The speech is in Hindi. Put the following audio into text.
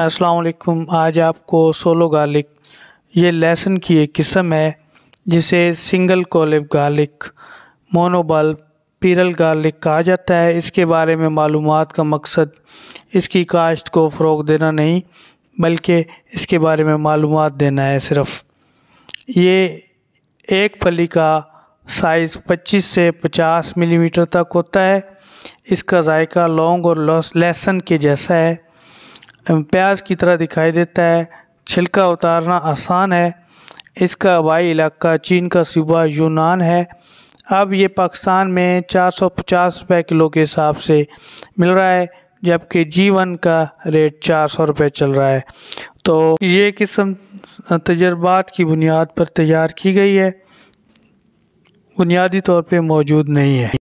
अस्सलाम आज आपको सोलो गार्लिक ये लहसुन की एक किस्म है जिसे single clove garlic monobulb pearl garlic कहा जाता है इसके बारे में मालूम का मकसद इसकी काश्त को फ़रोग देना नहीं बल्कि इसके बारे में मालूम देना है सिर्फ ये एक फली का साइज़ 25 से 50 मिलीमीटर तक होता है इसका जायका लौंग और लहसुन के जैसा है प्याज की तरह दिखाई देता है छिलका उतारना आसान है इसका हवाई इलाका चीन का सूबा यूनान है अब ये पाकिस्तान में 450 रुपए किलो के हिसाब से मिल रहा है जबकि जीवन का रेट चार सौ रुपये चल रहा है तो ये किस्म तजर्बात की बुनियाद पर तैयार की गई है बुनियादी तौर पे मौजूद नहीं है